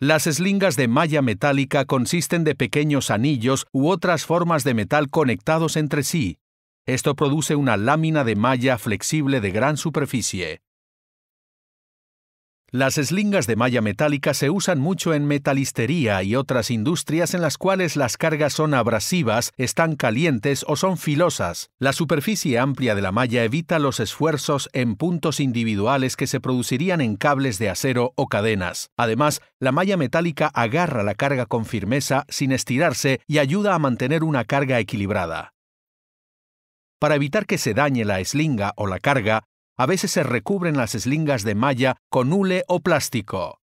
Las eslingas de malla metálica consisten de pequeños anillos u otras formas de metal conectados entre sí. Esto produce una lámina de malla flexible de gran superficie. Las eslingas de malla metálica se usan mucho en metalistería y otras industrias en las cuales las cargas son abrasivas, están calientes o son filosas. La superficie amplia de la malla evita los esfuerzos en puntos individuales que se producirían en cables de acero o cadenas. Además, la malla metálica agarra la carga con firmeza sin estirarse y ayuda a mantener una carga equilibrada. Para evitar que se dañe la eslinga o la carga, a veces se recubren las eslingas de malla con hule o plástico.